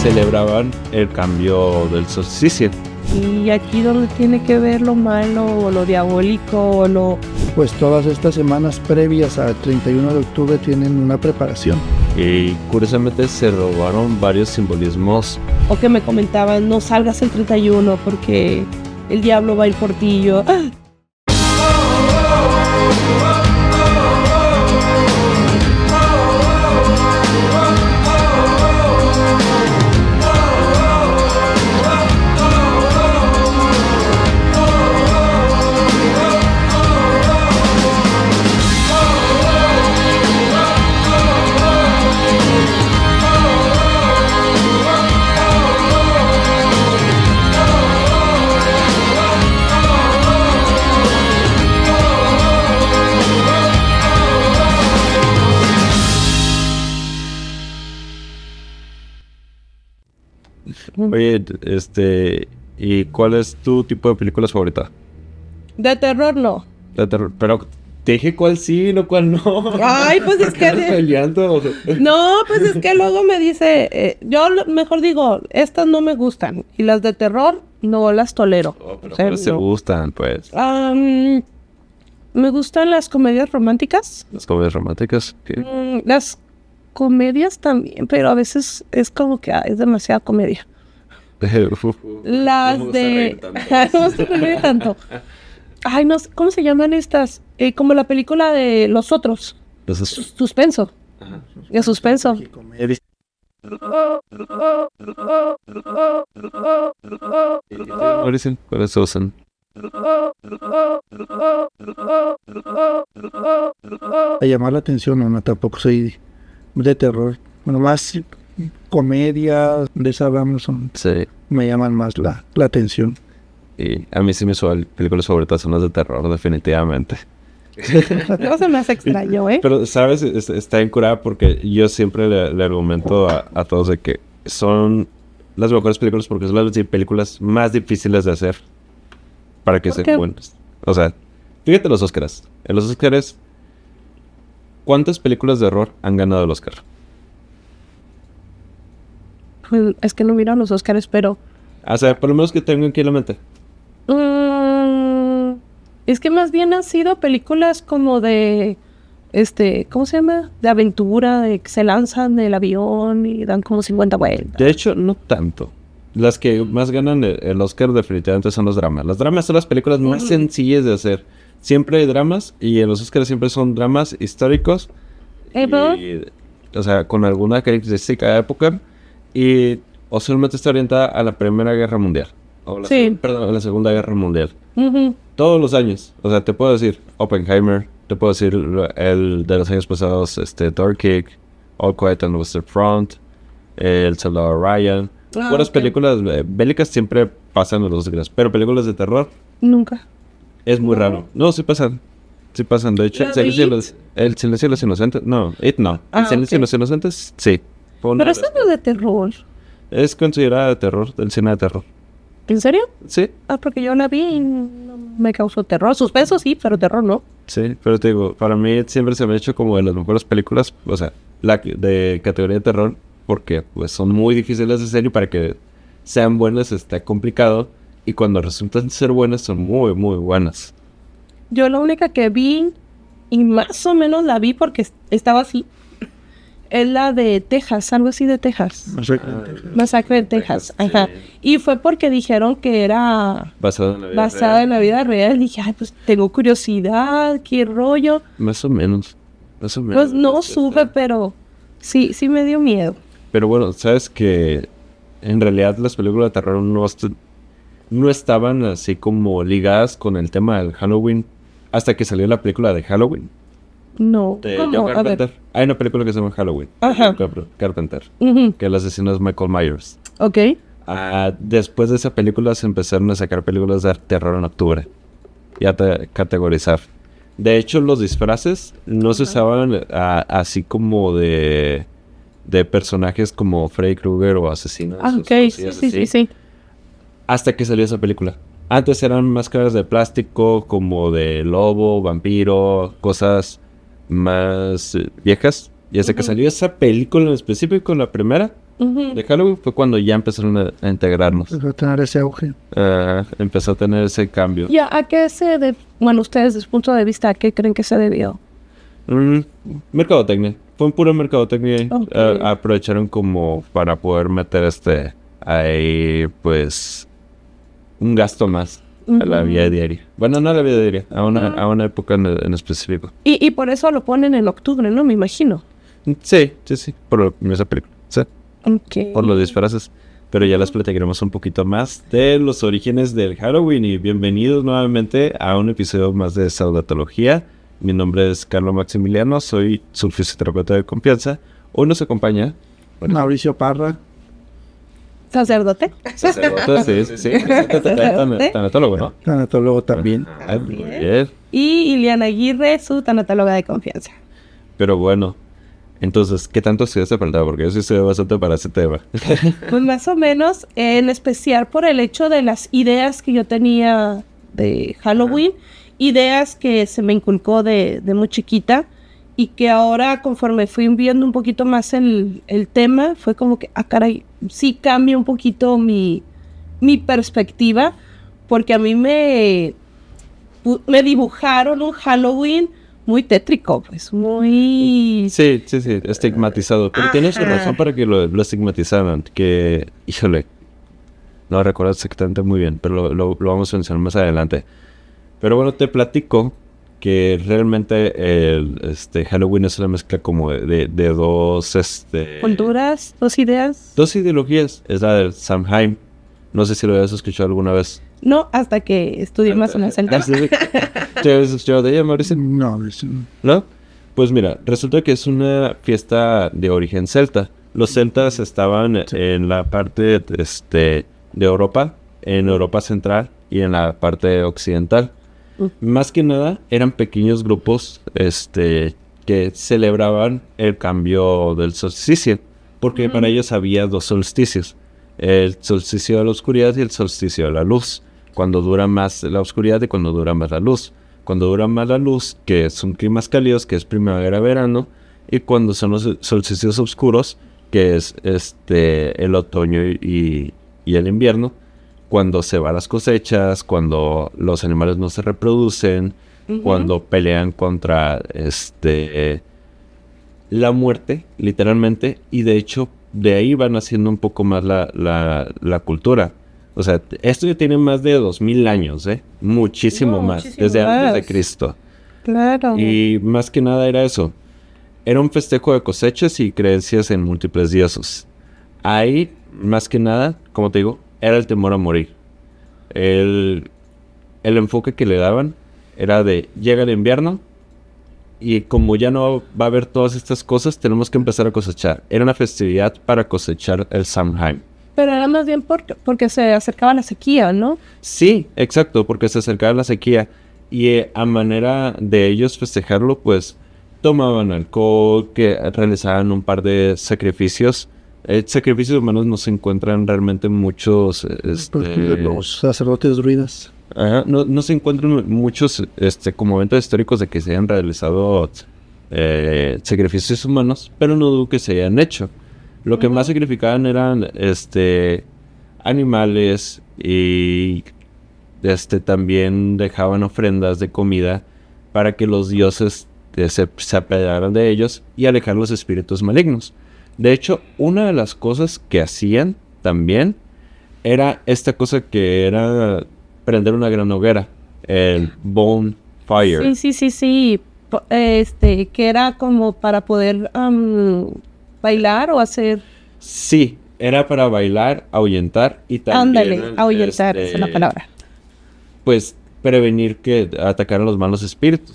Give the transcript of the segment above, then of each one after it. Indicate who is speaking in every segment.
Speaker 1: celebraban el cambio del solsticio.
Speaker 2: Y aquí donde tiene que ver lo malo o lo diabólico o lo... Pues todas estas semanas previas al 31 de octubre tienen una preparación. Y
Speaker 1: curiosamente se robaron varios simbolismos.
Speaker 2: O que
Speaker 3: me comentaban, no salgas el 31 porque el diablo va a ir por ti ah".
Speaker 1: Oye, este, ¿y cuál es tu tipo de películas favorita?
Speaker 3: De terror no.
Speaker 1: De terror, pero te dije cuál sí, no cuál no. Ay, pues es que.
Speaker 3: No, pues es que luego me dice. Eh, yo mejor digo, estas no me gustan. Y las de terror no las tolero. Oh, pero se
Speaker 1: gustan, pues.
Speaker 3: me gustan las comedias románticas.
Speaker 1: Las comedias románticas,
Speaker 3: mm, las comedias también, pero a veces es como que ah, es demasiada comedia las de... no Ay, no, ¿cómo se llaman estas? Eh, como la película de Los Otros. suspenso. Ajá, suspenso.
Speaker 2: A llamar la atención, no, no tampoco soy de terror. Bueno, más comedias de esa Amazon me llaman más la, atención.
Speaker 1: Y a mí sí me suelen películas sobre son las de terror, definitivamente.
Speaker 3: me hace extraño, ¿eh?
Speaker 1: Pero, ¿sabes? Está curada porque yo siempre le, argumento a, todos de que son las mejores películas porque son las películas más difíciles de hacer para que se... buenas. O sea, fíjate los Oscars. En los Oscars, ¿cuántas películas de horror han ganado el Oscar?
Speaker 3: es que no miran los Oscars, pero.
Speaker 1: O sea, por lo menos que tengo aquí en la mente.
Speaker 3: Mm, es que más bien han sido películas como de. Este, ¿cómo se llama? De aventura, que se lanzan del avión y dan como 50 vueltas.
Speaker 1: De hecho, no tanto. Las que más ganan el Oscar definitivamente son los dramas. Las dramas son las películas más mm. sencillas de hacer. Siempre hay dramas y en los Oscars siempre son dramas históricos.
Speaker 3: ¿Eh,
Speaker 1: o sea, con alguna característica de época. Y usualmente está orientada a la Primera Guerra Mundial. sí. Perdón, a la Segunda Guerra Mundial. Todos los años. O sea, te puedo decir Oppenheimer, te puedo decir el de los años pasados, este, Dark All Quiet on the Western Front, El Salvador. Ryan. Buenas ah, películas eh, bélicas siempre pasan los días, pero películas de terror. Nunca. Es muy raro. No, sí pasan. Sí pasan, de hecho. el silencio de los inocentes. No, It no. el ah, silencio de los inocentes, sí. Pero es
Speaker 3: no es de terror.
Speaker 1: Es considerada de terror, del cine de terror. ¿En serio? Sí.
Speaker 3: Ah, porque yo la vi y me causó terror. Suspenso sí, pero terror no.
Speaker 1: Sí, pero te digo, para mí siempre se me ha hecho como de las mejores películas, o sea, la de categoría de terror, porque pues son muy difíciles de hacer y para que sean buenas está complicado. Y cuando resultan ser buenas, son muy, muy buenas.
Speaker 3: Yo la única que vi, y más o menos la vi porque estaba así es la de Texas, algo así de Texas. Masacre de Texas. ajá. Y fue porque dijeron que era
Speaker 1: basada en la
Speaker 3: vida, real. En Dije, ay, pues tengo curiosidad, qué rollo.
Speaker 1: Más o menos, más o pues, menos. Pues
Speaker 3: no supe, pero sí, sí me dio miedo.
Speaker 1: Pero bueno, sabes que en realidad las películas de terror no, no estaban así como ligadas con el tema del Halloween hasta que salió la película de Halloween.
Speaker 3: No, ¿Cómo? A ver.
Speaker 1: Hay una película que se llama Halloween. Carpenter. Que el asesino es Michael Myers. Ok. Ah, después de esa película se empezaron a sacar películas de terror en octubre. Y a categorizar. De hecho, los disfraces no se usaban ah, así como de, personajes como Freddy Krueger o asesinos. Ah, ok,
Speaker 3: sí, sí, sí, sí.
Speaker 1: Hasta que salió esa película. Antes eran máscaras de plástico, como de lobo, vampiro, cosas más eh, viejas. Y desde que salió esa película en específico, la primera de Halloween, fue cuando ya empezaron a, integrarnos.
Speaker 2: Empezó a tener ese auge.
Speaker 1: Ah, empezó a tener ese cambio.
Speaker 3: ¿Y a qué se de Bueno, ustedes, desde su punto de vista, ¿a qué creen que se debió?
Speaker 1: Mm, mercadotecnia. Fue un puro mercadotecnia. Ah, aprovecharon como para poder meter este... Ahí, pues... Un gasto más a la vida diaria. Bueno, no a la vida diaria, a una, ah. época en, específico.
Speaker 3: Y, por eso lo ponen en octubre, ¿no? Me imagino.
Speaker 1: Mm, sí, sí, sí, por esa película. Por los disfraces. Pero ya les platicaremos un poquito más de los orígenes del Halloween y bienvenidos nuevamente a un episodio más de Saudatología. Mi nombre es Carlos Maximiliano, soy su fisioterapeuta de confianza. Hoy nos acompaña
Speaker 2: Mauricio Parra.
Speaker 3: ¿Sacerdote? Sacerdote,
Speaker 2: sí, sí. ¿Sacerdote? Tanatólogo, ¿no? Tanatólogo también. Ah,
Speaker 3: y Iliana Aguirre, su tanatóloga de confianza.
Speaker 1: Pero bueno, entonces, ¿qué tanto se para el Porque yo sí soy bastante para ese tema.
Speaker 3: pues más o menos, en especial por el hecho de las ideas que yo tenía de Halloween, ideas que se me inculcó de muy chiquita y que ahora conforme fui viendo un poquito más el, el tema, fue como que, ah, caray, sí cambia un poquito mi, perspectiva, porque a mí me, me dibujaron un Halloween muy tétrico, pues muy...
Speaker 1: Sí, sí, sí, estigmatizado. Pero tienes razón para que lo, lo, estigmatizaran, que, híjole, no recuerdo exactamente muy bien, pero lo vamos a mencionar más adelante. Pero bueno, te platico que realmente el, este, Halloween es una mezcla como de, dos... Este,
Speaker 3: Culturas, dos ideas.
Speaker 1: Dos ideologías. Es la del Samhain. No sé si lo habías escuchado alguna vez.
Speaker 3: No, hasta que estudié más una centro.
Speaker 1: ¿Te habías escuchado de ella, Mauricio?
Speaker 2: No, Mauricio.
Speaker 1: ¿No? Pues mira, resulta que es una fiesta de origen celta. Los celtas estaban en la parte este, de Europa, en Europa central y en la parte occidental. Más que nada eran pequeños grupos este, que celebraban el cambio del solsticio, porque para ellos había dos solsticios, el solsticio de la oscuridad y el solsticio de la luz, cuando dura más la oscuridad y cuando dura más la luz. Cuando dura más la luz, que son climas cálidos, que es primavera-verano, y cuando son los solsticios oscuros, que es este, el otoño y el invierno, cuando se van las cosechas, cuando los animales no se reproducen, cuando pelean contra este la muerte, literalmente, y de hecho de ahí van haciendo un poco más la, cultura. O sea, esto ya tiene más de dos mil años, ¿eh? Muchísimo, más, desde antes de Cristo. Claro. Y más que nada era eso. Era un festejo de cosechas y creencias en múltiples dioses. Ahí, más que nada, como te digo, era el temor a morir. El, enfoque que le daban era de llega el invierno y como ya no va a haber todas estas cosas, tenemos que empezar a cosechar. Era una festividad para cosechar el Samhain.
Speaker 3: Pero era más bien porque porque se acercaba la sequía, ¿no?
Speaker 1: Sí, exacto, porque se acercaba la sequía. Y eh, a manera de ellos festejarlo, pues tomaban alcohol, que realizaban un par de sacrificios eh, sacrificios humanos no se encuentran realmente muchos este, los
Speaker 2: sacerdotes ruinas
Speaker 1: no, no, se encuentran muchos este, como eventos históricos de que se hayan realizado eh, sacrificios humanos, pero no dudo que se hayan hecho. Lo que más sacrificaban eran este, animales y este, también dejaban ofrendas de comida para que los dioses este, se, se apedaran de ellos y alejar los espíritus malignos. De hecho, una de las cosas que hacían también era esta cosa que era prender una gran hoguera, el bonfire.
Speaker 3: Sí, sí, sí, sí. Este, que era como para poder bailar o hacer.
Speaker 1: Sí, era para bailar, ahuyentar y también. Ándale, ahuyentar, este, es la palabra. Pues prevenir que atacaran los malos espíritus.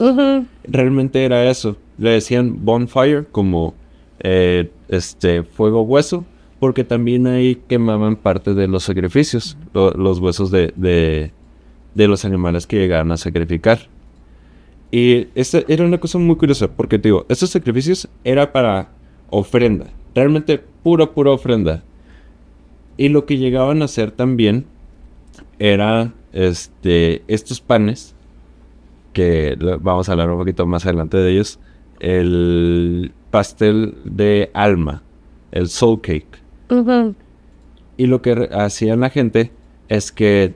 Speaker 1: Realmente era eso. Le decían bonfire como eh, este fuego hueso, porque también ahí quemaban parte de los sacrificios, los huesos de, de, los animales que llegaban a sacrificar. Y esta era una cosa muy curiosa, porque digo, estos sacrificios era para ofrenda, realmente pura, pura ofrenda. Y lo que llegaban a hacer también era este, estos panes, que vamos a hablar un poquito más adelante de ellos, el, pastel de alma, el soul cake. Y lo que hacían la gente es que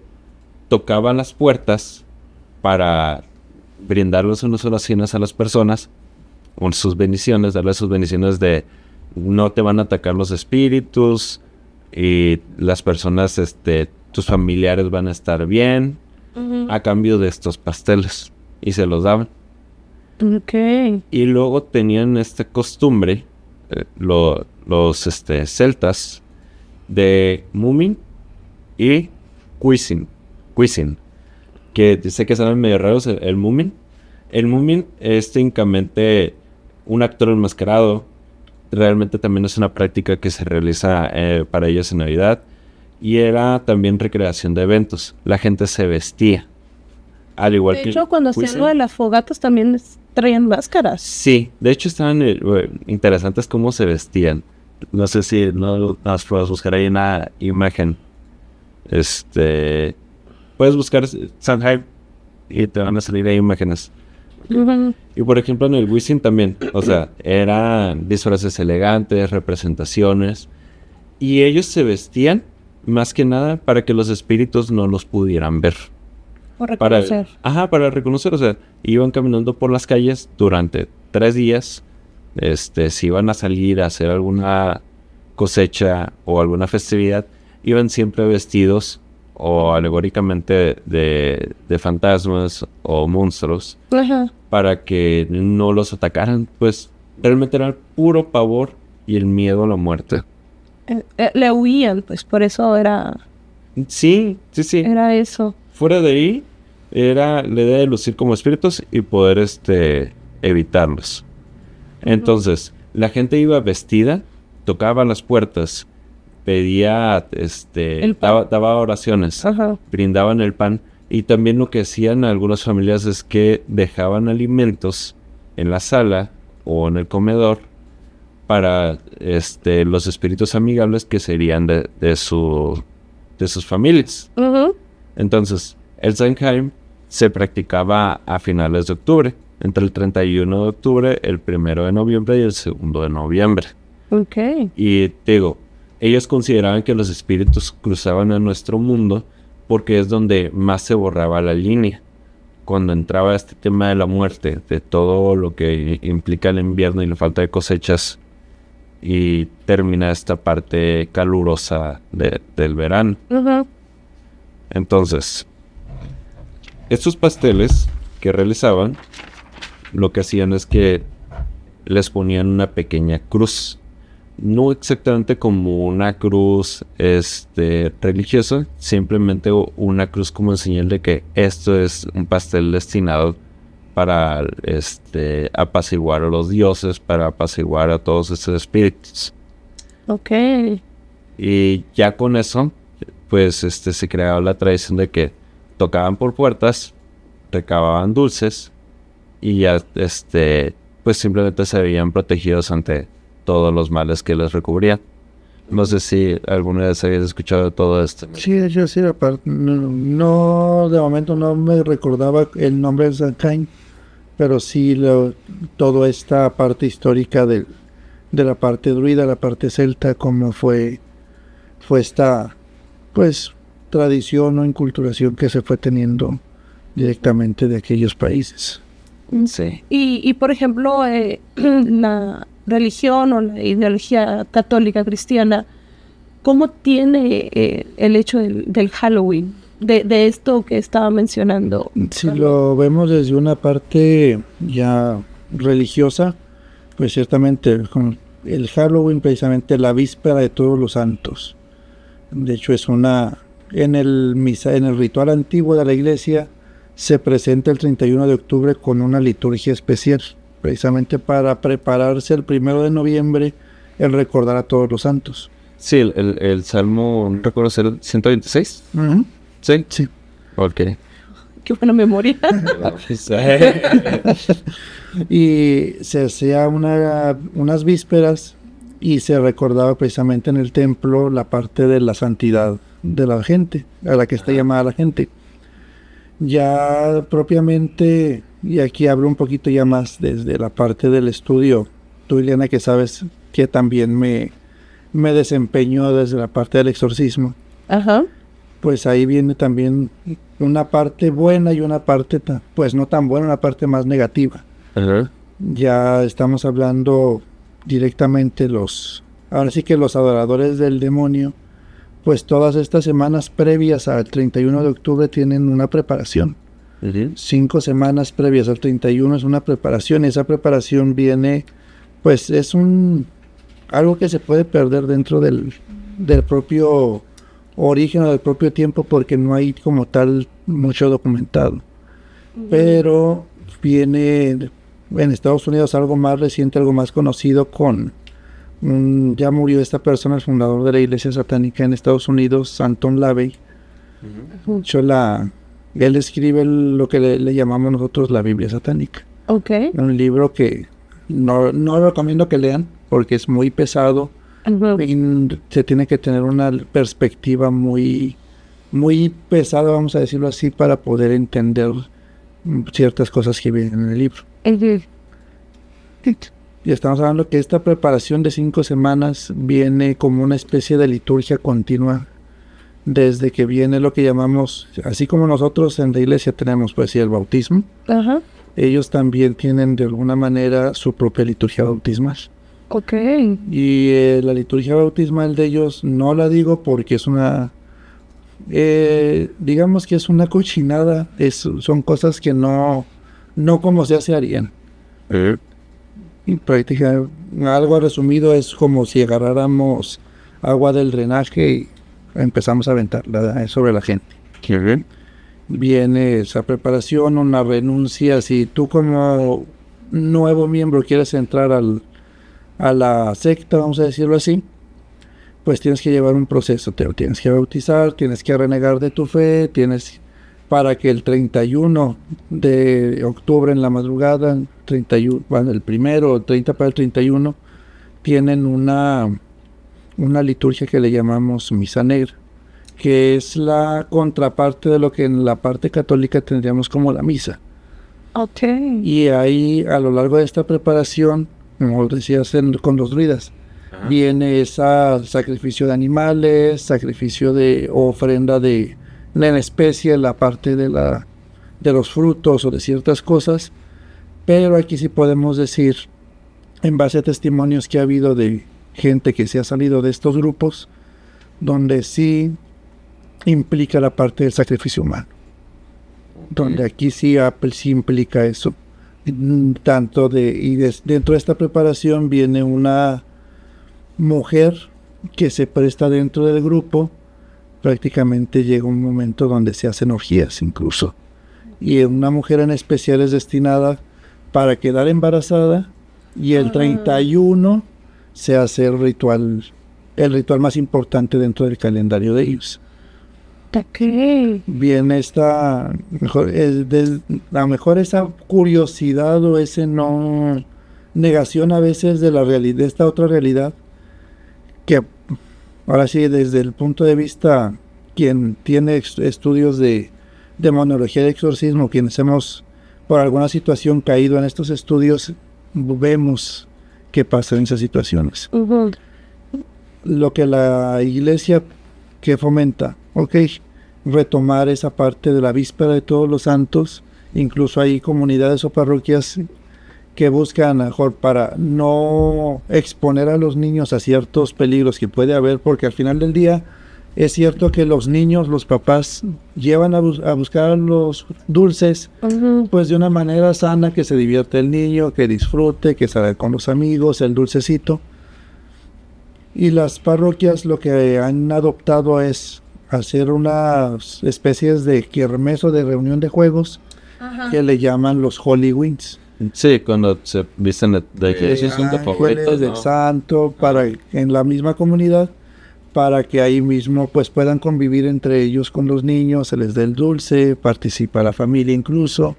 Speaker 1: tocaban las puertas para brindarles unas oraciones a las personas, con sus bendiciones, darles sus bendiciones de no te van a atacar los espíritus y las personas, este, tus familiares van a estar bien a cambio de estos pasteles y se los daban. Ok. Y luego tenían esta costumbre, eh, los este, celtas, de Moomin y Cuisin. Cuisin. Que dice que saben medio raros el, el Moomin. El Moomin es técnicamente un actor enmascarado. Realmente también es una práctica que se realiza eh, para ellos en Navidad. Y era también recreación de eventos. La gente se vestía. Al igual de que. De hecho, cuando hacían lo
Speaker 3: de las fogatas también es traían máscaras.
Speaker 1: Sí, de hecho estaban eh, eh, interesantes cómo se vestían. No sé si no las puedes buscar ahí una imagen. Este. Puedes buscar Shanghai y te van a salir ahí imágenes. Y por ejemplo en el Wisin también, o sea, eran disfraces elegantes, representaciones, y ellos se vestían más que nada para que los espíritus no los pudieran ver para reconocer. ajá, para reconocer. O sea, iban caminando por las calles durante tres días. Este, si iban a salir a hacer alguna cosecha o alguna festividad, iban siempre vestidos o alegóricamente de, fantasmas o monstruos para que no los atacaran. Pues realmente era el puro pavor y el miedo a la muerte.
Speaker 3: Eh, eh, le huían, pues por eso era.
Speaker 1: Sí, sí, sí. Era eso. Fuera de ahí, era la idea de lucir como espíritus y poder este, evitarlos. Entonces, la gente iba vestida, tocaba las puertas, pedía, este, daba, oraciones, brindaban el pan. Y también lo que hacían algunas familias es que dejaban alimentos en la sala o en el comedor para este, los espíritus amigables que serían de, su, de sus familias. Entonces, el Zenheim se practicaba a finales de octubre, entre el 31 de octubre, el 1 de noviembre y el 2 de noviembre. Ok. Y digo, ellos consideraban que los espíritus cruzaban a nuestro mundo porque es donde más se borraba la línea. Cuando entraba este tema de la muerte, de todo lo que implica el invierno y la falta de cosechas, y termina esta parte calurosa del verano. Entonces, estos pasteles que realizaban, lo que hacían es que les ponían una pequeña cruz. No exactamente como una cruz este, religiosa, simplemente una cruz como señal de que esto es un pastel destinado para este, apaciguar a los dioses, para apaciguar a todos estos espíritus. Ok. Y ya con eso, pues este, se creaba la tradición de que tocaban por puertas, recababan dulces y ya, este, pues simplemente se veían protegidos ante todos los males que les recubrían. No sé si alguna vez habías escuchado todo esto.
Speaker 2: Sí, yo sí, no, de momento no me recordaba el nombre de Zankain, pero sí lo, toda esta parte histórica de la parte druida, la parte celta, como fue, fue esta, pues, tradición o inculturación que se fue teniendo directamente de aquellos países. Mm, sí.
Speaker 3: Y, por ejemplo, eh, la religión o la ideología católica cristiana, ¿cómo tiene eh, el hecho del, Halloween? De, esto que estaba mencionando.
Speaker 2: Si lo vemos desde una parte ya religiosa, pues ciertamente el Halloween precisamente la víspera de todos los santos. De hecho es una en el, misa, en el ritual antiguo de la iglesia se presenta el 31 de octubre con una liturgia especial, precisamente para prepararse el primero de noviembre el recordar a todos los santos.
Speaker 1: Sí, el, Salmo, recuerdo, 126. Sí. Sí.
Speaker 3: Qué buena memoria. Ah, pues, eh.
Speaker 2: y se hacía una, unas vísperas y se recordaba precisamente en el templo la parte de la santidad de la gente, a la que está llamada la gente. Ya propiamente, y aquí hablo un poquito ya más desde la parte del estudio, tú Ileana que sabes que también me, me desempeñó desde la parte del exorcismo. Ajá. Pues ahí viene también una parte buena y una parte, pues no tan buena, una parte más negativa. Ajá. Ya estamos hablando directamente los, ahora sí que los adoradores del demonio, pues todas estas semanas previas al 31 de octubre tienen una preparación. Cinco semanas previas al 31 es una preparación esa preparación viene, pues es un algo que se puede perder dentro del, propio origen o del propio tiempo porque no hay como tal mucho documentado. Pero viene en Estados Unidos algo más reciente, algo más conocido con Mm, ya murió esta persona, el fundador de la iglesia satánica en Estados Unidos, Anton Lavey. la, él escribe lo que le, llamamos nosotros la Biblia satánica.
Speaker 3: Un
Speaker 2: libro que no, no recomiendo que lean porque es muy pesado. y se tiene que tener una perspectiva muy, muy pesada, vamos a decirlo así, para poder entender ciertas cosas que vienen en el libro. Y estamos hablando que esta preparación de cinco semanas viene como una especie de liturgia continua desde que viene lo que llamamos, así como nosotros en la iglesia tenemos, pues sí, el bautismo, Ajá. ellos también tienen de alguna manera su propia liturgia bautismal. Ok. Y eh, la liturgia bautismal de ellos no la digo porque es una, eh, digamos que es una cochinada, son cosas que no, no como se se harían. Eh. Y prácticamente algo resumido es como si agarráramos agua del drenaje y empezamos a aventar sobre la gente. ¿Qué? Viene esa preparación, una renuncia. Si tú como nuevo miembro quieres entrar al, a la secta, vamos a decirlo así, pues tienes que llevar un proceso, tienes que bautizar, tienes que renegar de tu fe, tienes para que el 31 de octubre en la madrugada, 31, el primero, 30 para el 31, tienen una, una liturgia que le llamamos Misa Negra, que es la contraparte de lo que en la parte católica tendríamos como la misa.
Speaker 3: Okay.
Speaker 2: Y ahí, a lo largo de esta preparación, como decía con los ruidas viene esa sacrificio de animales, sacrificio de ofrenda de, en especie la parte de, la, de los frutos o de ciertas cosas, pero aquí sí podemos decir, en base a testimonios que ha habido de gente que se ha salido de estos grupos, donde sí implica la parte del sacrificio humano, donde aquí sí, Apple sí implica eso. Tanto de, y dentro de esta preparación viene una mujer que se presta dentro del grupo prácticamente llega un momento donde se hacen orgías incluso. Y una mujer en especial es destinada para quedar embarazada y el 31 ah. se hace el ritual, el ritual más importante dentro del calendario de ellos. ¿qué Bien, esta, mejor, es a lo mejor esa curiosidad o ese no negación a veces de la realidad, de esta otra realidad, que ahora sí, desde el punto de vista, quien tiene estudios de demonología de exorcismo, quienes hemos por alguna situación caído en estos estudios, vemos qué pasa en esas situaciones. Lo que la iglesia que fomenta, ok, retomar esa parte de la víspera de todos los santos, incluso hay comunidades o parroquias que buscan mejor para no exponer a los niños a ciertos peligros que puede haber, porque al final del día es cierto que los niños, los papás llevan a, buscar los dulces, pues de una manera sana, que se divierte el niño, que disfrute, que salga con los amigos, el dulcecito. Y las parroquias lo que han adoptado es hacer una especie de quiermeso de reunión de juegos que le llaman los Holy Sí, cuando se visten de, que eh, de ah, del santo para en la misma comunidad para que ahí mismo pues puedan convivir entre ellos con los niños, se les dé el dulce, participa la familia incluso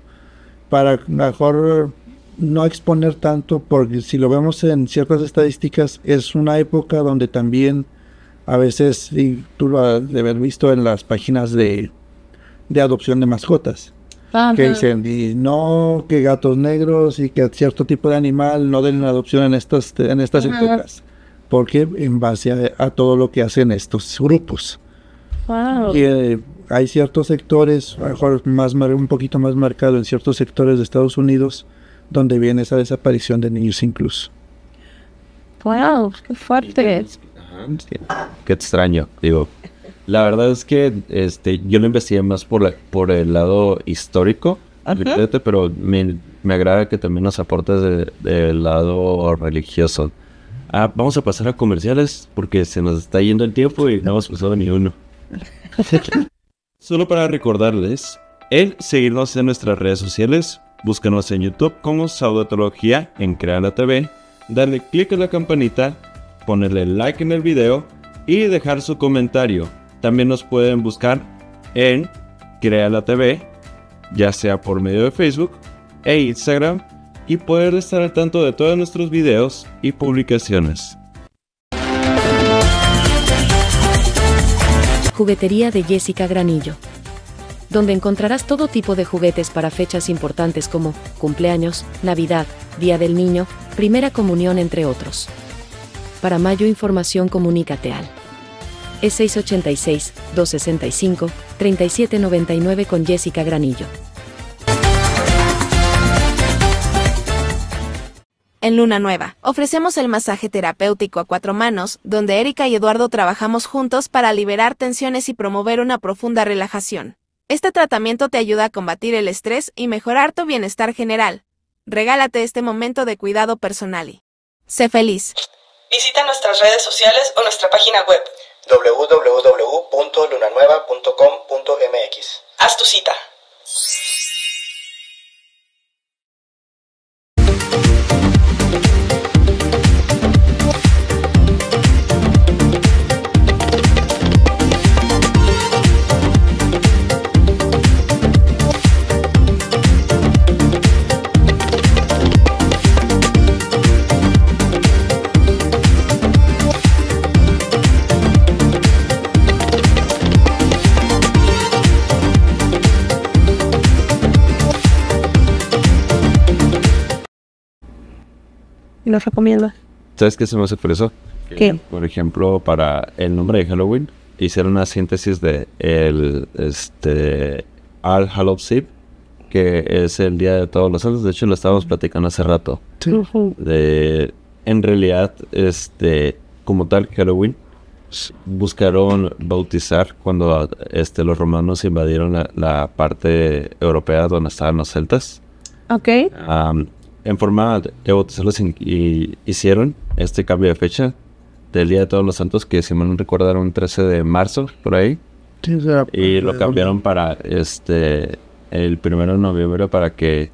Speaker 2: para mejor no exponer tanto porque si lo vemos en ciertas estadísticas es una época donde también a veces tú lo has de haber visto en las páginas de adopción de mascotas
Speaker 4: Ah, que dicen,
Speaker 2: y no, que gatos negros y que cierto tipo de animal no den adopción en estas, este, en estas épocas. Porque en base a, todo lo que hacen estos grupos. Y, eh, hay ciertos sectores, mejor más, un poquito más marcado en ciertos sectores de Estados Unidos, donde viene esa desaparición de niños incluso.
Speaker 3: Wow, qué fuerte.
Speaker 1: Qué extraño, digo. La verdad es que este, yo lo investigué más por, la, por el lado histórico, pero me, agrada que también nos aportes del lado religioso. Ah, vamos a pasar a comerciales porque se nos está yendo el tiempo y no hemos usado ni uno. Solo para recordarles, el seguirnos en nuestras redes sociales, búscanos en YouTube como Saudatología en Creala TV, darle clic a la campanita, ponerle like en el video y dejar su comentario. También nos pueden buscar en Crea la TV, ya sea por medio de Facebook e Instagram, y poder estar al tanto de todos nuestros videos y publicaciones.
Speaker 4: Juguetería de Jessica Granillo donde encontrarás todo tipo de juguetes para fechas importantes como cumpleaños, Navidad, Día del Niño, Primera Comunión, entre otros. Para mayo información comunícate al es 686-265-3799 con Jessica Granillo. En
Speaker 3: Luna Nueva, ofrecemos el masaje terapéutico a cuatro manos, donde Erika y Eduardo trabajamos juntos para liberar tensiones y promover una profunda relajación. Este tratamiento te ayuda a combatir el estrés y mejorar tu bienestar general. Regálate este momento de cuidado personal y sé feliz. Visita nuestras redes sociales o nuestra página web www.lunanueva.com.mx. Haz tu cita. nos recomienda.
Speaker 1: ¿Sabes qué se me hace por Por ejemplo, para el nombre de Halloween, hicieron una síntesis de el este Al Hallows que es el día de todos los santos. De hecho, lo estábamos platicando hace rato. Sí. De, en realidad, este, como tal, Halloween buscaron bautizar cuando este, los romanos invadieron la, parte europea donde estaban los celtas. Ok en forma de bautizarlos y hicieron este cambio de fecha del Día de Todos los Santos, que si me no un 13 de marzo, por ahí. y lo cambiaron para este el primero de noviembre para que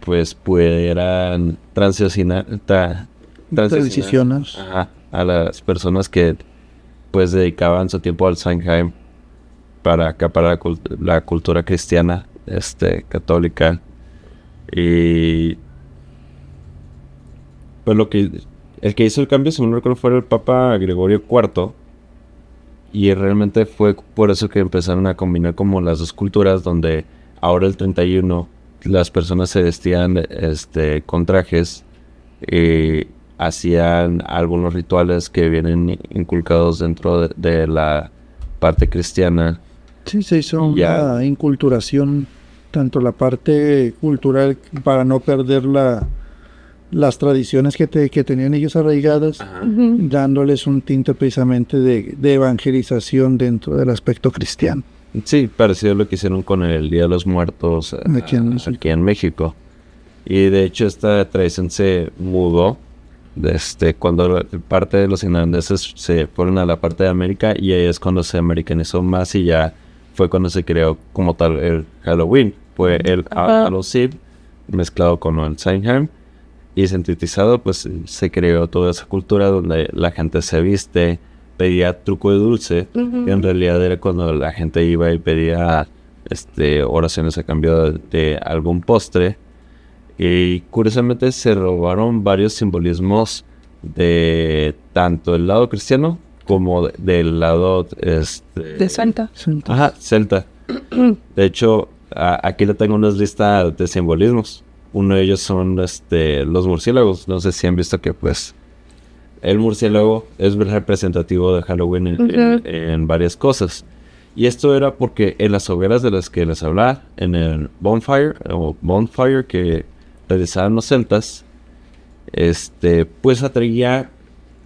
Speaker 1: pues pudieran transicionar, a las personas que pues dedicaban su tiempo al Sanheim para acaparar la, la cultura cristiana este católica y pero pues lo que, el que hizo el cambio, según recuerdo, fue el Papa Gregorio IV. Y realmente fue por eso que empezaron a combinar como las dos culturas, donde ahora el 31 las personas se vestían este, con trajes, y hacían algunos rituales que vienen inculcados dentro de, la parte cristiana.
Speaker 2: Sí, se hizo una inculturación, tanto la parte cultural para no perder la, las tradiciones que, que tenían ellos arraigadas, dándoles un tinte precisamente de, evangelización dentro del aspecto cristiano.
Speaker 1: Sí, parecido a lo que hicieron con el Día de los Muertos aquí en, ah, México. Y de hecho esta tradición se mudó desde este, cuando parte de los irlandeses se fueron a la parte de América y ahí es cuando se americanizó más y ya fue cuando se creó como tal el Halloween. Fue el Halloween mezclado con el Seinheim y sintetizado, pues se creó toda esa cultura donde la gente se viste, pedía truco de dulce, en realidad era cuando la gente iba y pedía este, oraciones a cambio de, algún postre. Y curiosamente se robaron varios simbolismos de tanto el lado cristiano como del lado este, de celta. Ajá, celta. de hecho, aquí le tengo una lista de simbolismos. Uno de ellos son este, los murciélagos. No sé si han visto que pues el murciélago es representativo de Halloween en, varias cosas. Y esto era porque en las hogueras de las que les hablaba, en el bonfire o bonfire que realizaban los celtas, este, pues atraía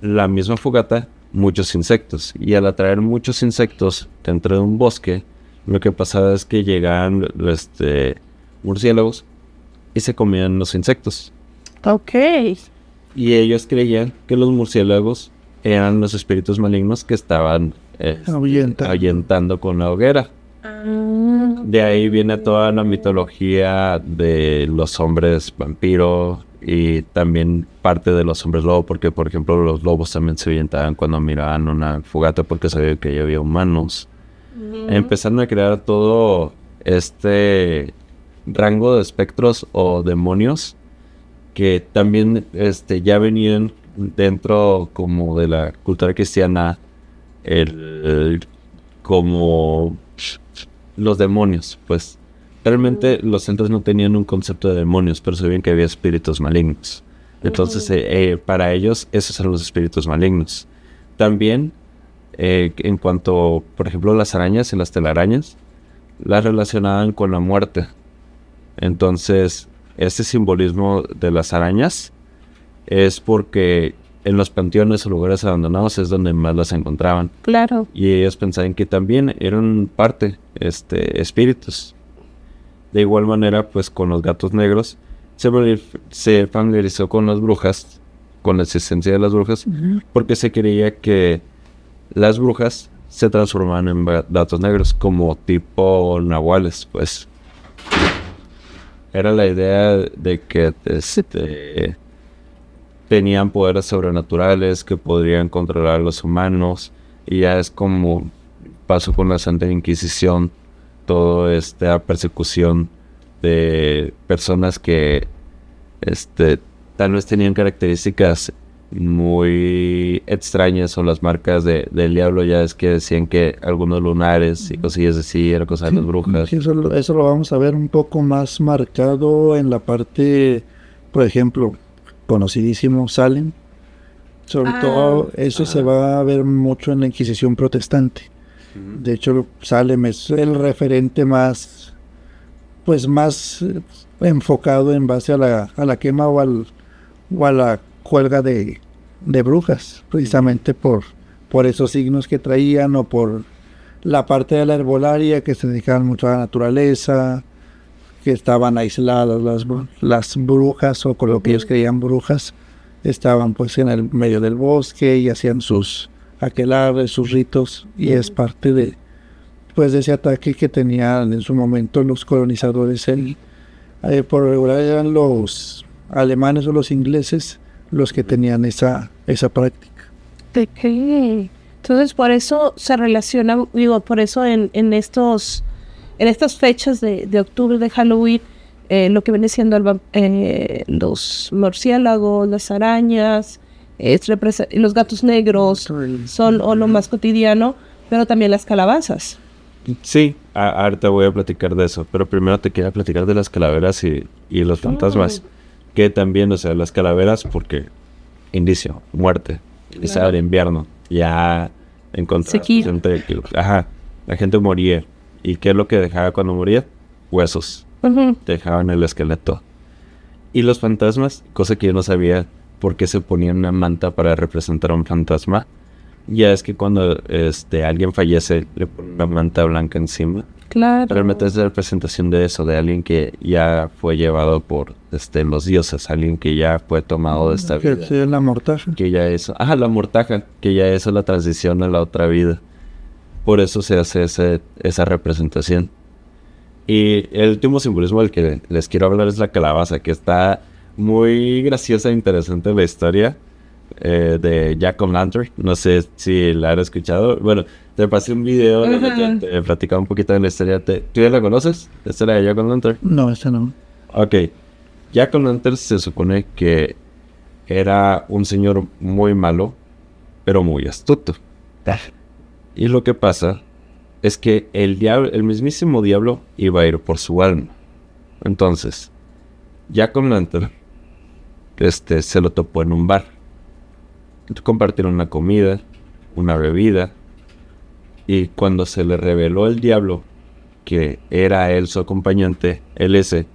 Speaker 1: la misma fogata muchos insectos. Y al atraer muchos insectos dentro de un bosque, lo que pasaba es que llegaban este, murciélagos se comían los insectos. Ok. Y ellos creían que los murciélagos eran los espíritus malignos que estaban este, ahuyentando. con la hoguera. Ah. De ahí viene toda la mitología de los hombres vampiro y también parte de los hombres lobo, porque por ejemplo los lobos también se ahuyentaban cuando miraban una fogata porque sabían que había humanos. Empezaron Empezando a crear todo este rango de espectros o demonios que también este, ya venían dentro como de la cultura cristiana como los demonios, pues realmente los centros no tenían un concepto de demonios, pero sabían que había espíritus malignos. Entonces, eh, eh, para ellos, esos eran los espíritus malignos. También, eh, en cuanto, por ejemplo, las arañas y las telarañas, las relacionaban con la muerte. Entonces, este simbolismo de las arañas es porque en los panteones o lugares abandonados es donde más las encontraban. Claro. Y ellos pensaban que también eran parte, este, espíritus. De igual manera, pues con los gatos negros, se, familiarizó con las brujas, con la existencia de las brujas, porque se creía que las brujas se transformaban en gatos negros, como tipo nahuales, pues era la idea de que tenían poderes sobrenaturales que podrían controlar a los humanos y ya es como pasó con la Santa Inquisición, toda esta persecución de personas que este, tal vez tenían características muy extrañas son las marcas de, del diablo ya es que decían que algunos lunares y cosas así era cosa de las brujas.
Speaker 2: eso, lo vamos a ver un poco más marcado en la parte, por ejemplo, conocidísimo Salem. Sobre ah, todo eso se ah. va a ver mucho en la Inquisición protestante. De hecho, Salem es el referente más, pues más eh, enfocado en base a la, quema o al o a la cuelga de, brujas, precisamente por, por esos signos que traían o por la parte de la herbolaria que se dedicaban mucho a la naturaleza, que estaban aisladas las, brujas o con lo que ellos creían brujas, estaban pues en el medio del bosque y hacían sus aquelares, sus ritos y es parte de pues de ese ataque que tenían en su momento los colonizadores el, eh, por regular eran los alemanes o los ingleses los que tenían esa, esa práctica.
Speaker 3: qué. Entonces, por eso se relaciona, digo, por eso en, en estos en estas fechas de, octubre de Halloween, eh, lo que viene siendo eh, los murciélagos, las arañas, los gatos negros son o lo más cotidiano, pero también las calabazas.
Speaker 1: Sí, ahorita voy a platicar de eso, pero primero te quiero platicar de las calaveras y, y los fantasmas también, o sea, las calaveras, porque indicio, muerte, claro. ya invierno, ya encontré. Ajá, la gente moría. ¿Y qué es lo que dejaba cuando moría? Huesos. Dejaban el esqueleto. Y los fantasmas, cosa que yo no sabía por qué se ponía una manta para representar a un fantasma. Ya es que cuando este, alguien fallece, le ponen una manta blanca encima.
Speaker 3: Claro. Realmente
Speaker 1: es la representación de eso, de alguien que ya fue llevado por este, los dioses, alguien que ya fue tomado de esta vida. Que la mortaja. Que ya eso. Ah, la mortaja, que ya es la transición a la otra vida. Por eso se hace ese, esa representación. Y el último simbolismo del que les quiero hablar es la calabaza, que está muy graciosa e interesante la historia eh, de Jacob Lantern No sé si la han escuchado. Bueno, te pasé un video te, platicaba un poquito de la historia. ¿Tú ya la conoces? ¿La historia de Jacob Lantern?
Speaker 2: No, esta no.
Speaker 1: Ok. Jacob Lantern se supone que era un señor muy malo, pero muy astuto. Y lo que pasa es que el, diablo, el mismísimo diablo iba a ir por su alma. Entonces, Jacob Lantern este, se lo topó en un bar compartieron una comida, una bebida, y cuando se le reveló al diablo que era él su acompañante, él ese,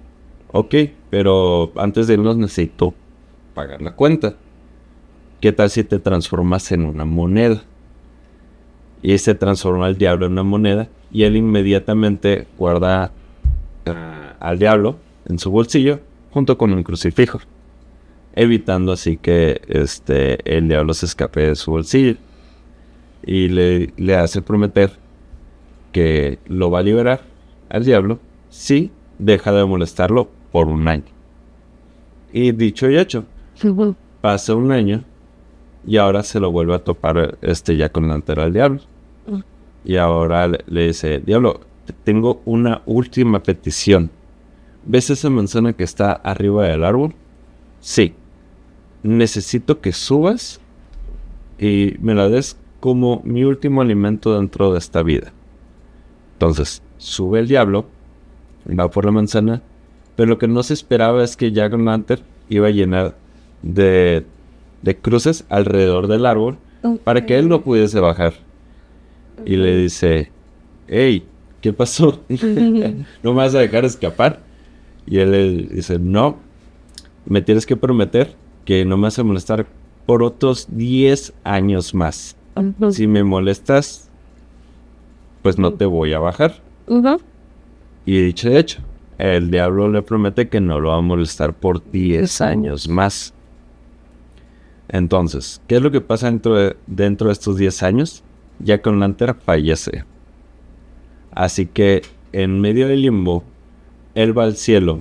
Speaker 1: ok, pero antes de irnos necesito pagar la cuenta. ¿Qué tal si te transformas en una moneda? Y se transforma el diablo en una moneda y él inmediatamente guarda ah, al diablo en su bolsillo junto con un crucifijo evitando así que este, el diablo se escape de su bolsillo. Y le, hace prometer que lo va a liberar al diablo si deja de molestarlo por un año. Y dicho y hecho, pasa un año y ahora se lo vuelve a topar este ya con la antera al diablo. Mm. Y ahora le, le dice, diablo, tengo una última petición. ¿Ves esa manzana que está arriba del árbol? Sí, necesito que subas y me la des como mi último alimento dentro de esta vida. Entonces, sube el diablo, va por la manzana, pero lo que no se esperaba es que Jack Lantern iba a llenar de, cruces alrededor del árbol para que él no pudiese bajar. Y le dice, hey, ¿qué pasó? ¿No me vas a dejar escapar? Y él dice, no, me tienes que prometer que no me hace molestar por otros 10 años más. Si me molestas, pues no mm. te voy a bajar. Y dicho de hecho, el diablo le promete que no lo va a molestar por 10 años más. Entonces, ¿qué es lo que pasa dentro de, dentro de estos 10 años? Ya la antera fallece. Así que en medio del limbo, él va al cielo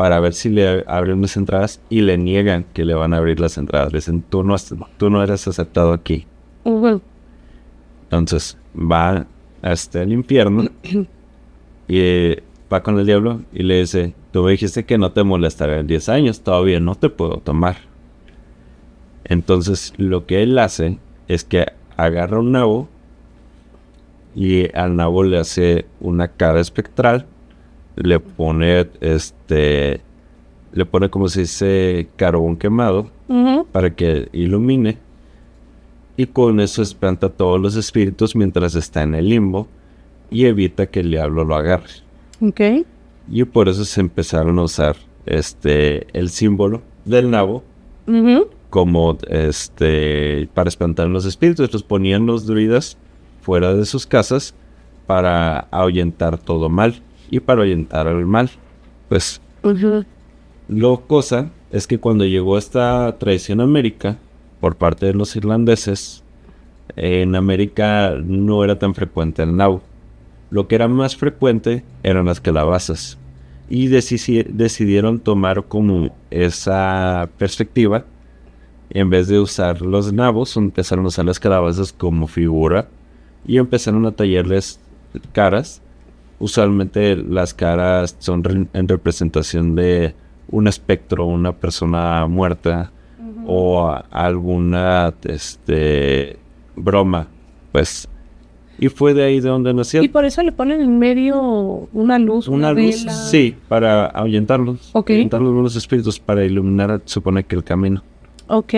Speaker 1: para ver si le abren las entradas y le niegan que le van a abrir las entradas. Le dicen, tú no, tú no eres aceptado aquí. Oh, Entonces va hasta el infierno y eh, va con el diablo y le dice, tú me dijiste que no te molestaré en 10 años, todavía no te puedo tomar. Entonces lo que él hace es que agarra un nabo y al nabo le hace una cara espectral le pone este le pone como se dice carbón quemado para que ilumine y con eso espanta todos los espíritus mientras está en el limbo y evita que el diablo lo agarre. Y por eso se empezaron a usar este el símbolo del nabo como este para espantar a los espíritus. Los ponían los druidas fuera de sus casas para ahuyentar todo mal y para orientar al mal. Pues lo cosa es que cuando llegó esta traición a América por parte de los irlandeses, en América no era tan frecuente el nabo. Lo que era más frecuente eran las calabazas. Y decidieron tomar como esa perspectiva. En vez de usar los nabos, empezaron a usar las calabazas como figura. Y empezaron a tallarles caras usualmente las caras son en representación de un espectro, una persona muerta o alguna este, broma, pues. Y fue de ahí de donde nació. ¿Y
Speaker 3: por eso le ponen en medio una luz? Una, luz, sí,
Speaker 1: para ahuyentarlos. Ok. Ahuyentarlos los espíritus, para iluminar, supone que el camino.
Speaker 3: Ok.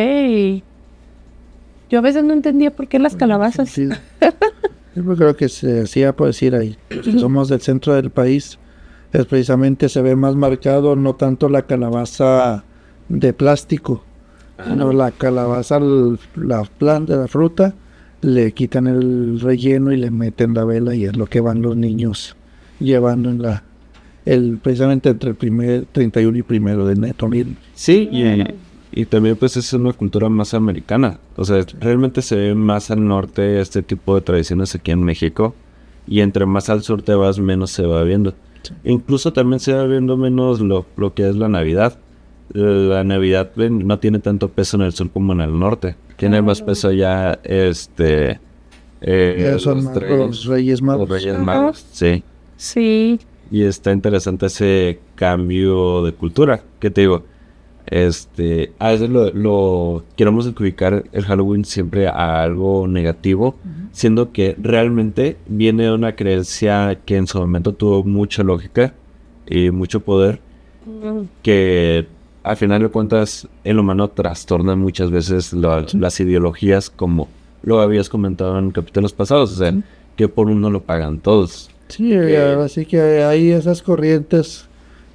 Speaker 3: Yo a veces no entendía por qué las calabazas. Sí.
Speaker 2: Yo creo que se hacía por decir ahí, somos del centro del país, es precisamente se ve más marcado no tanto la calabaza de plástico, ah. sino la calabaza, la planta, la fruta, le quitan el relleno y le meten la vela y es lo que van los niños llevando en la, el, precisamente entre el primer 31 y primero de enero. Sí,
Speaker 3: y
Speaker 1: y también pues es una cultura más americana. O sea, realmente se ve más al norte este tipo de tradiciones aquí en México. Y entre más al sur te vas, menos se va viendo. Incluso también se va viendo menos lo, lo que es la Navidad. La Navidad no tiene tanto peso en el sur como en el norte. Tiene más ah. peso este, eh, ya este... los, reyes, Magos. Los Reyes Magos, sí.
Speaker 3: Sí.
Speaker 1: Y está interesante ese cambio de cultura. ¿Qué te digo? Este, a veces lo, queremos adjudicar el Halloween siempre a algo negativo, siendo que realmente viene de una creencia que en su momento tuvo mucha lógica y mucho poder, mm. que al final de cuentas el humano trastorna muchas veces las ideologías como lo habías comentado en capítulos pasados, o sea, que por uno lo pagan todos.
Speaker 2: Sí, así que hay esas corrientes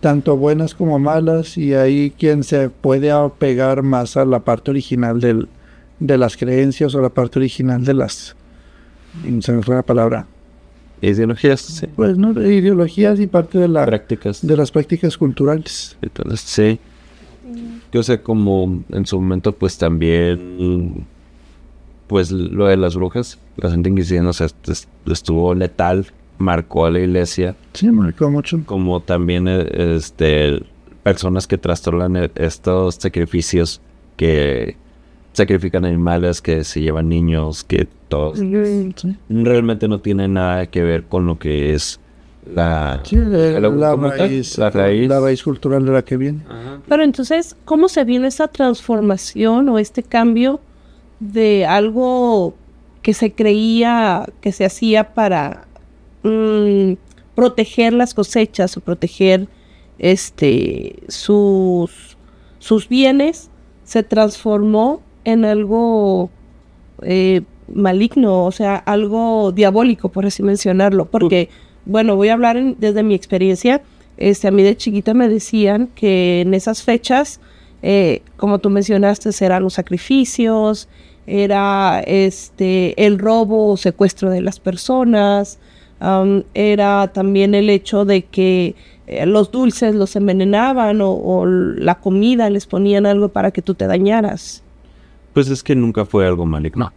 Speaker 2: tanto buenas como malas, y ahí quien se puede apegar más a la parte original de las creencias o la parte original de las. Se me fue la palabra. Ideologías. Pues no, ideologías y parte de, las prácticas. de las prácticas culturales. Entonces, sí. Yo sé
Speaker 1: como en su momento, pues también. Pues lo de las brujas, la gente inquisidora o sea, estuvo letal marcó a la iglesia. Sí, marcó mucho. Como también eh, este, personas que trastornan eh, estos sacrificios que sacrifican animales, que se llevan niños, que todo. Realmente no tiene nada que ver con lo que es la,
Speaker 2: raíz, la, raíz, cultural de la que viene.
Speaker 3: Pero entonces, ¿cómo se viene esa transformación o este cambio de algo que se creía que se hacía para Mm, proteger las cosechas o proteger este, sus, sus bienes, se transformó en algo eh, maligno, o sea, algo diabólico, por así mencionarlo. Porque, bueno, voy a hablar desde mi experiencia. Este, a mí de chiquita me decían que en esas fechas, eh, como tú mencionaste, eran los sacrificios, era este, el robo o secuestro de las personas, era también el hecho de que eh, los dulces los envenenaban o, la comida les ponían algo para que tú te dañaras.
Speaker 1: Pues es que nunca fue algo maligno.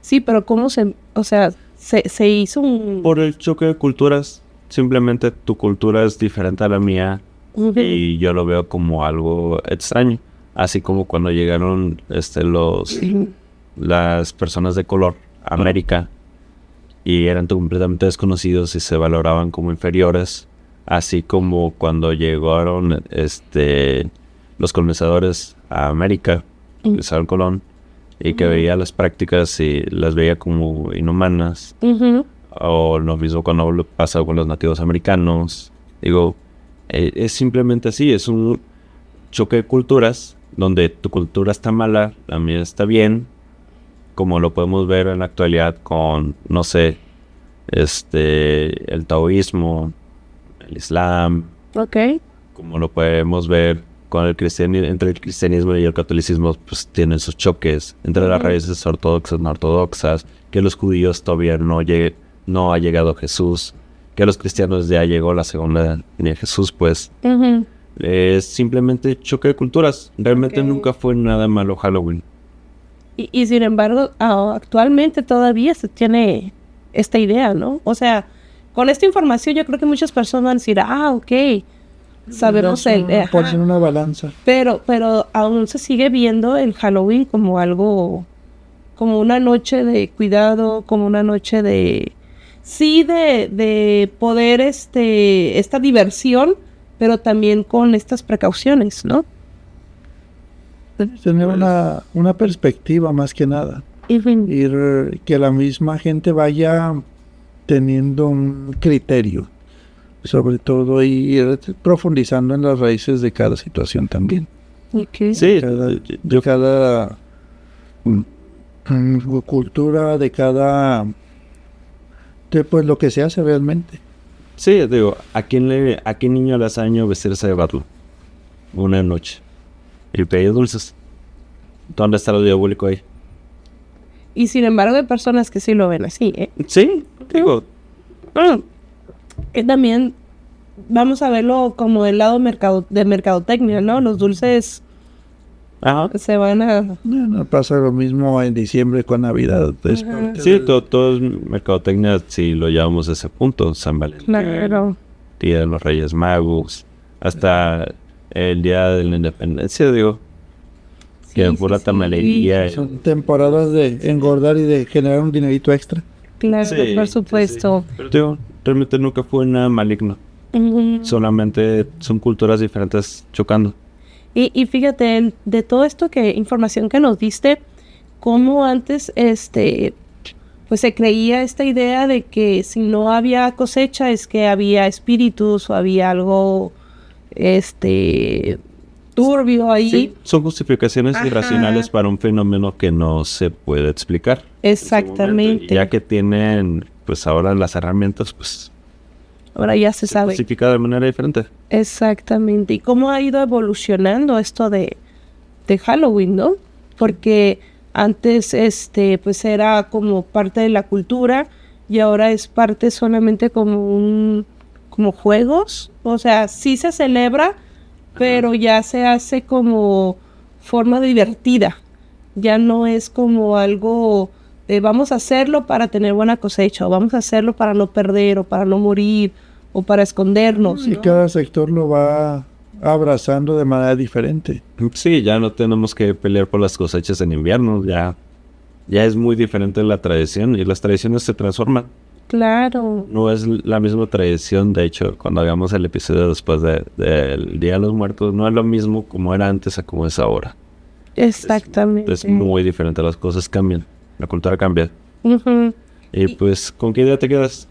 Speaker 3: Sí, pero ¿cómo se, o sea, se, hizo un... Por
Speaker 1: el choque de culturas, simplemente tu cultura es diferente a la mía y yo lo veo como algo extraño. Así como cuando llegaron este, los, las personas de color América y eran completamente desconocidos y se valoraban como inferiores, así como cuando llegaron este, los colonizadores a América, el Colón, y que veía las prácticas y las veía como inhumanas. O lo mismo cuando pasa con los nativos americanos. Digo, e, es simplemente así, es un choque de culturas donde tu cultura está mala, la mía está bien, como lo podemos ver en la actualidad con, no sé, este, el taoísmo, el islam. Ok. Como lo podemos ver con el cristianismo, entre el cristianismo y el catolicismo, pues tienen sus choques. Entre las raíces ortodoxas, y no ortodoxas, que los judíos todavía no, no ha llegado Jesús, que los cristianos ya llegó la segunda línea de Jesús, pues. Es simplemente choque de culturas. Realmente nunca fue nada malo Halloween.
Speaker 3: Y, sin embargo, ah, actualmente todavía se tiene esta idea, ¿no? O sea, con esta información yo creo que muchas personas decir ah, ok, sabemos el... por
Speaker 2: una balanza.
Speaker 3: Pero, pero aún se sigue viendo el Halloween como algo, como una noche de cuidado, como una noche de... Sí, de, de poder, este, esta diversión, pero también con estas precauciones, ¿no?
Speaker 2: tener una, pues una perspectiva más que nada. Ir, que la misma gente vaya teniendo un criterio, sobre todo y profundizando en las raíces de cada situación también. Sí, de cada mm, mm, cultura, de cada, pues lo que se hace realmente. Sí,
Speaker 1: digo, ¿a quién, le, a qué niño las año vestirse a batu Una noche. Y pedir dulces. ¿Dónde está lo diabólico ahí?
Speaker 3: Y sin embargo hay personas que sí lo ven así, ¿eh?
Speaker 1: Sí, digo.
Speaker 3: Bueno, ah, que también vamos a verlo como del lado mercado, de mercadotecnia, ¿no? Los dulces
Speaker 2: se van a... No pasa lo mismo en diciembre con Navidad. Sí,
Speaker 1: todo, es mercadotecnia si lo llevamos a ese punto. San Valentín,
Speaker 2: claro.
Speaker 1: Día de los Reyes Magos, hasta el día de la independencia, digo. que por la tamalería. Son
Speaker 2: temporadas de engordar y de generar un dinerito extra. Claro, por supuesto. Pero realmente nunca fue nada
Speaker 1: maligno. Mm. Solamente son culturas diferentes chocando.
Speaker 3: Y, y fíjate, de todo esto que información que nos diste, cómo antes este pues se creía esta idea de que si no había cosecha es que había espíritus o había algo este turbio ahí.
Speaker 1: son justificaciones irracionales para un fenómeno que no se puede explicar.
Speaker 3: Exactamente. ya
Speaker 1: que tienen, pues ahora las herramientas, pues...
Speaker 3: Ahora ya se, se sabe. Justificado de manera diferente. Exactamente. ¿Y cómo ha ido evolucionando esto de, de Halloween, no? Porque antes, este, pues era como parte de la cultura y ahora es parte solamente como un como juegos, o sea, sí se celebra, pero ya se hace como forma divertida, ya no es como algo de vamos a hacerlo para tener buena cosecha, o vamos a hacerlo para no perder, o para no morir, o
Speaker 2: para escondernos. Y cada sector lo va abrazando de manera diferente.
Speaker 1: Sí, ya no tenemos que pelear por las cosechas en invierno, ya, ya es muy diferente la tradición y las tradiciones se transforman.
Speaker 3: Claro.
Speaker 1: No es la misma tradición, de hecho, cuando hagamos el episodio después del de, Día de los Muertos, no es lo mismo como era antes a como es ahora.
Speaker 3: Exactamente. Es, muy
Speaker 1: diferente, las cosas cambian, la cultura cambia. y, pues, ¿con qué idea te quedas?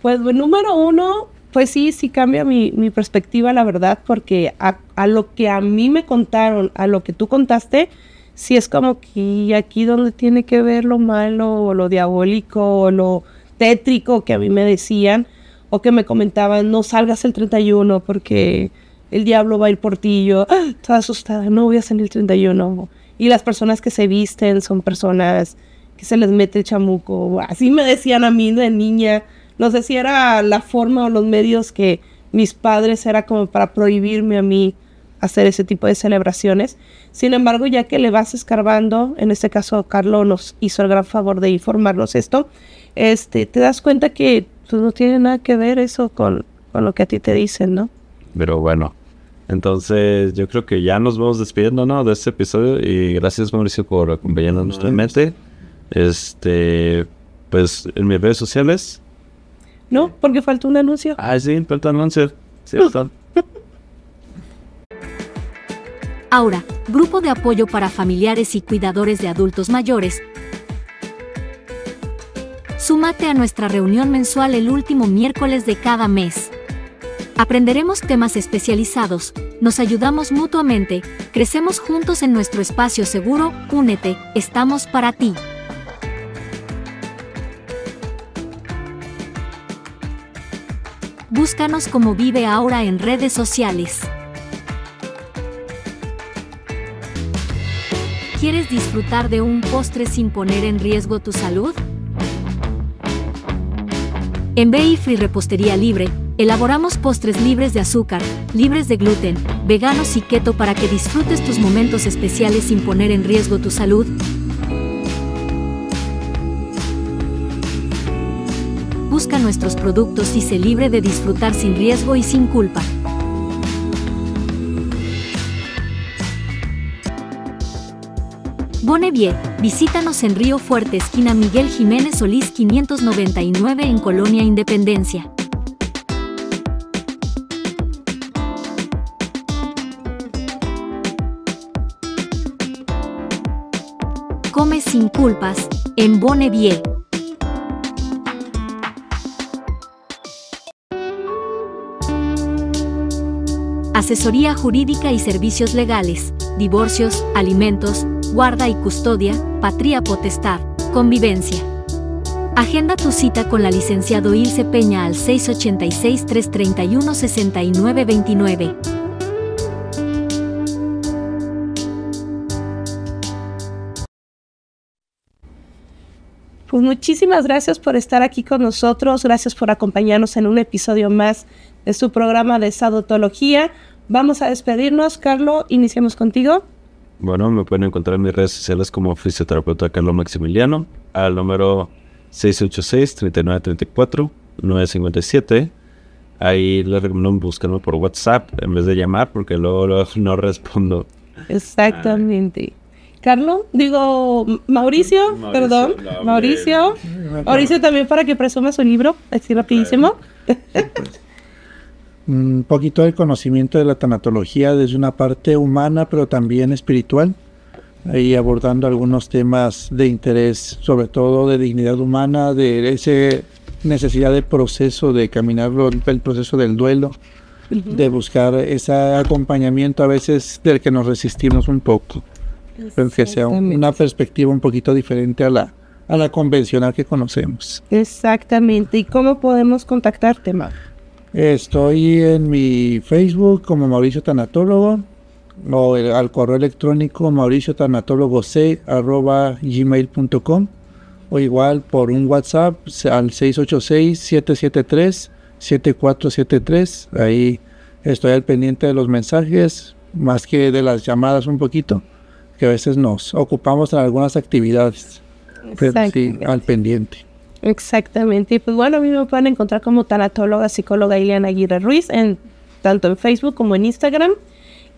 Speaker 3: Pues, número uno, pues sí, sí cambia mi, perspectiva, la verdad, porque a, a, lo que a mí me contaron, a lo que tú contaste, sí es como que aquí donde tiene que ver lo malo o lo diabólico o lo tétrico que a mí me decían o que me comentaban, no salgas el 31 porque el diablo va a ir por ti. yo, ah, asustada, no voy a salir el 31. Y las personas que se visten son personas que se les mete el chamuco. Así me decían a mí de niña. No sé si era la forma o los medios que mis padres era como para prohibirme a mí hacer ese tipo de celebraciones. Sin embargo, ya que le vas escarbando, en este caso Carlos nos hizo el gran favor de informarnos esto, este, te das cuenta que tú pues, no tiene nada que ver eso con, lo que a ti te dicen, ¿no?
Speaker 1: Pero bueno, entonces, yo creo que ya nos vamos despidiendo, ¿no? De este episodio. Y gracias, Mauricio, por acompañarnos nuevamente. Este, pues, en mis redes sociales.
Speaker 3: No, porque falta un anuncio.
Speaker 1: Ah, sí, faltó un anuncio. Sí,
Speaker 4: Ahora, Grupo de Apoyo para Familiares y Cuidadores de Adultos Mayores Súmate a nuestra reunión mensual el último miércoles de cada mes. Aprenderemos temas especializados, nos ayudamos mutuamente, crecemos juntos en nuestro espacio seguro, únete, estamos para ti. Búscanos como Vive Ahora en redes sociales. ¿Quieres disfrutar de un postre sin poner en riesgo tu salud? En BI Free Repostería Libre, elaboramos postres libres de azúcar, libres de gluten, veganos y keto para que disfrutes tus momentos especiales sin poner en riesgo tu salud. Busca nuestros productos y se libre de disfrutar sin riesgo y sin culpa. Bonnevie, visítanos en Río Fuerte, esquina Miguel Jiménez Solís 599 en Colonia Independencia. Come sin culpas, en Bonnevie. Asesoría jurídica y servicios legales, divorcios, alimentos, guarda y custodia, patria potestad, convivencia. Agenda tu cita con la licenciado Ilse Peña al 686-331-6929.
Speaker 3: Pues muchísimas gracias por estar aquí con nosotros, gracias por acompañarnos en un episodio más de su programa de Sadotología. Vamos a despedirnos, Carlos, iniciamos contigo.
Speaker 1: Bueno, me pueden encontrar en mis redes sociales como fisioterapeuta Carlos Maximiliano al número 686-3934-957. Ahí les recomiendo buscarme por WhatsApp en vez de llamar porque luego, no respondo.
Speaker 3: Exactamente. Carlos, digo, Mauricio, Mauricio perdón, Mauricio. Mauricio también para que presuma su libro, así rapidísimo. Pues.
Speaker 2: un poquito del conocimiento de la tanatología desde una parte humana, pero también espiritual, y abordando algunos temas de interés, sobre todo de dignidad humana, de ese necesidad de proceso, de caminar el proceso del duelo, de buscar ese acompañamiento a veces del que nos resistimos un poco, pero que sea una perspectiva un poquito diferente a la, a la convencional que conocemos.
Speaker 3: Exactamente. ¿Y cómo podemos contactarte, Mar?
Speaker 2: Estoy en mi Facebook como Mauricio Tanatólogo o al correo electrónico mauricio tanatólogo gmail.com o igual por un WhatsApp al 686-773-7473. Ahí estoy al pendiente de los mensajes, más que de las llamadas un poquito, que a veces nos ocupamos en algunas actividades. al pendiente.
Speaker 3: Exactamente. Y pues bueno, a mí me pueden encontrar como tanatóloga, psicóloga Ileana Aguirre Ruiz, en, tanto en Facebook como en Instagram.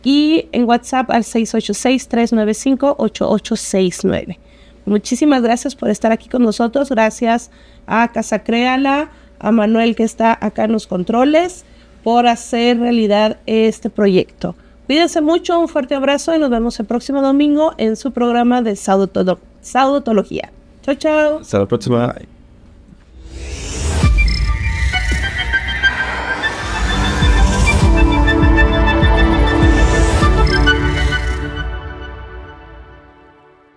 Speaker 3: Y en WhatsApp al 686-395-8869. Muchísimas gracias por estar aquí con nosotros. Gracias a Casa Creala a Manuel que está acá en los controles, por hacer realidad este proyecto. Cuídense mucho, un fuerte abrazo y nos vemos el próximo domingo en su programa de Saudotología. Chao, chao.
Speaker 1: Hasta la próxima.